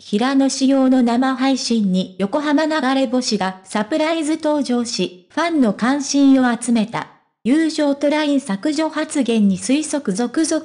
平野仕様の生配信に横浜流れ星がサプライズ登場し、ファンの関心を集めた。友情トライン削除発言に推測続々。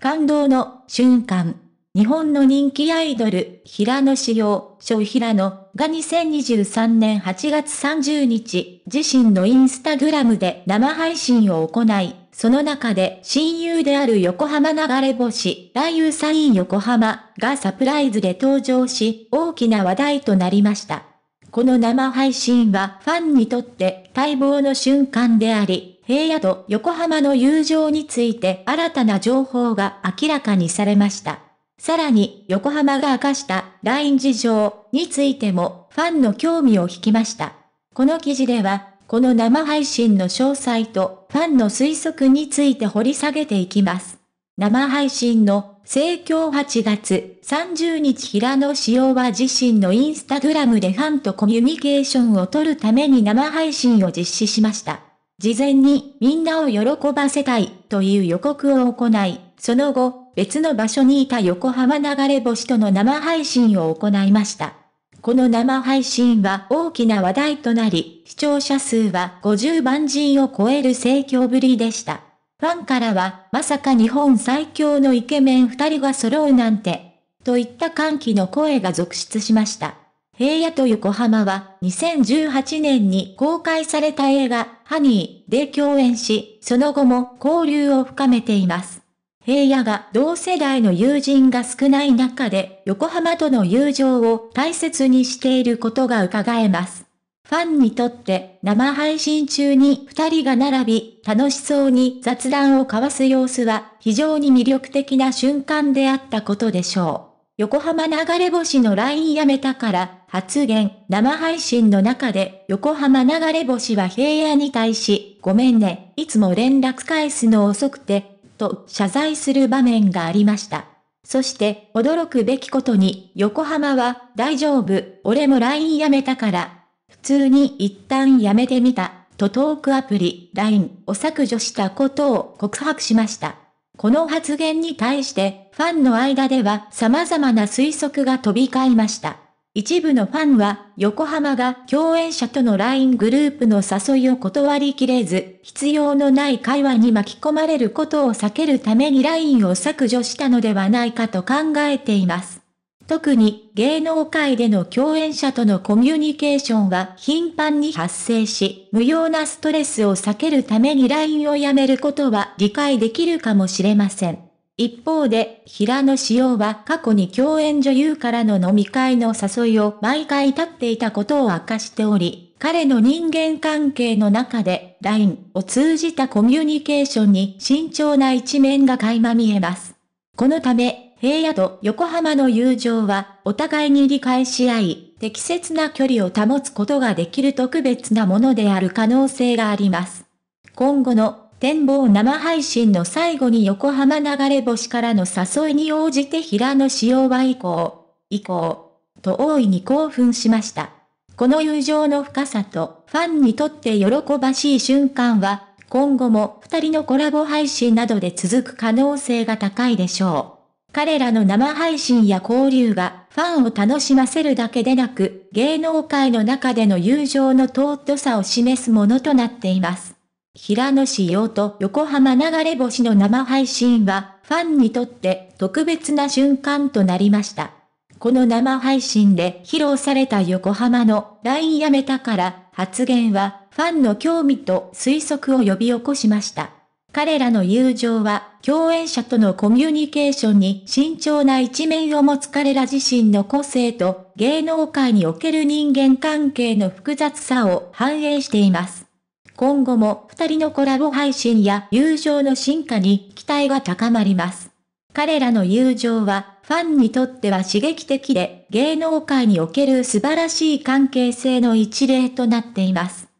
感動の瞬間。日本の人気アイドル、平野紫耀、小平野が2023年8月30日、自身のインスタグラムで生配信を行い、その中で親友である横浜流れ星、大優サイン横浜がサプライズで登場し、大きな話題となりました。この生配信はファンにとって待望の瞬間であり、平野と横浜の友情について新たな情報が明らかにされました。さらに、横浜が明かした LINE 事情についてもファンの興味を引きました。この記事では、この生配信の詳細とファンの推測について掘り下げていきます。生配信の盛況8月30日平野紫耀は自身のインスタグラムでファンとコミュニケーションを取るために生配信を実施しました。事前にみんなを喜ばせたいという予告を行い、その後別の場所にいた横浜流れ星との生配信を行いました。この生配信は大きな話題となり、視聴者数は50万人を超える盛況ぶりでした。ファンからは、まさか日本最強のイケメン二人が揃うなんて、といった歓喜の声が続出しました。平野と横浜は、2018年に公開された映画、ハニーで共演し、その後も交流を深めています。平野が同世代の友人が少ない中で横浜との友情を大切にしていることが伺えます。ファンにとって生配信中に二人が並び楽しそうに雑談を交わす様子は非常に魅力的な瞬間であったことでしょう。横浜流れ星の LINE やめたから発言、生配信の中で横浜流れ星は平野に対し、ごめんね、いつも連絡返すの遅くて、と謝罪する場面がありました。そして驚くべきことに横浜は大丈夫、俺も LINE やめたから。普通に一旦やめてみた、とトークアプリ LINE を削除したことを告白しました。この発言に対してファンの間では様々な推測が飛び交いました。一部のファンは横浜が共演者との LINE グループの誘いを断りきれず、必要のない会話に巻き込まれることを避けるために LINE を削除したのではないかと考えています。特に芸能界での共演者とのコミュニケーションは頻繁に発生し、無用なストレスを避けるために LINE をやめることは理解できるかもしれません。一方で、平野紫耀は過去に共演女優からの飲み会の誘いを毎回立っていたことを明かしており、彼の人間関係の中で、LINE を通じたコミュニケーションに慎重な一面が垣間見えます。このため、平野と横浜の友情は、お互いに理解し合い、適切な距離を保つことができる特別なものである可能性があります。今後の展望生配信の最後に横浜流れ星からの誘いに応じて平野紫耀は以降、以降、と大いに興奮しました。この友情の深さとファンにとって喜ばしい瞬間は、今後も二人のコラボ配信などで続く可能性が高いでしょう。彼らの生配信や交流がファンを楽しませるだけでなく、芸能界の中での友情の尊さを示すものとなっています。平野紫耀と横浜流れ星の生配信は、ファンにとって特別な瞬間となりました。この生配信で披露された横浜の LINE やめたから発言は、ファンの興味と推測を呼び起こしました。彼らの友情は、共演者とのコミュニケーションに慎重な一面を持つ彼ら自身の個性と、芸能界における人間関係の複雑さを反映しています。今後も二人のコラボ配信や友情の進化に期待が高まります。彼らの友情は、ファンにとっては刺激的で、芸能界における素晴らしい関係性の一例となっています。